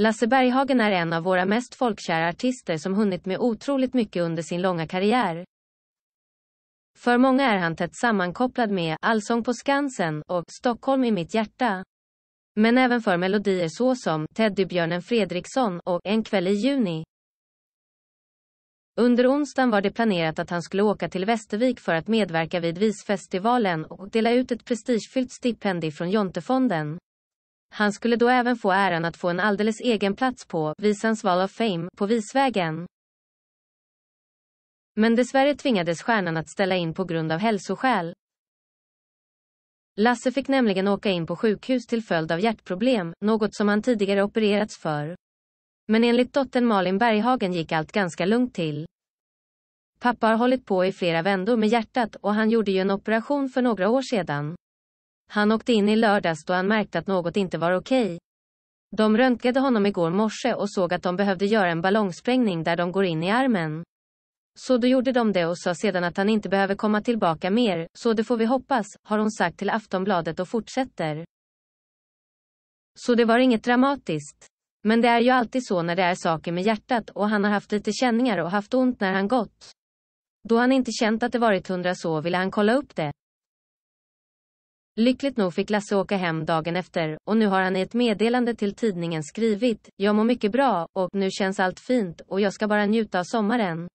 Lasse Berghagen är en av våra mest folkkära artister som hunnit med otroligt mycket under sin långa karriär. För många är han tätt sammankopplad med Allsång på Skansen och Stockholm i mitt hjärta. Men även för melodier såsom Teddybjörnen Fredriksson och En kväll i juni. Under onsdagen var det planerat att han skulle åka till Västervik för att medverka vid Visfestivalen och dela ut ett prestigefyllt stipendium från Jontefonden. Han skulle då även få äran att få en alldeles egen plats på Visans Wall of Fame på Visvägen. Men dessvärre tvingades stjärnan att ställa in på grund av hälsoskäl. Lasse fick nämligen åka in på sjukhus till följd av hjärtproblem, något som han tidigare opererats för. Men enligt dottern Malin Berghagen gick allt ganska lugnt till. Pappa har hållit på i flera vändor med hjärtat och han gjorde ju en operation för några år sedan. Han åkte in i lördags då han märkte att något inte var okej. De röntgade honom igår morse och såg att de behövde göra en ballongsprängning där de går in i armen. Så då gjorde de det och sa sedan att han inte behöver komma tillbaka mer, så det får vi hoppas, har hon sagt till Aftonbladet och fortsätter. Så det var inget dramatiskt. Men det är ju alltid så när det är saker med hjärtat och han har haft lite känningar och haft ont när han gått. Då han inte känt att det varit hundra så ville han kolla upp det. Lyckligt nog fick Lasse åka hem dagen efter, och nu har han i ett meddelande till tidningen skrivit, jag mår mycket bra, och nu känns allt fint, och jag ska bara njuta av sommaren.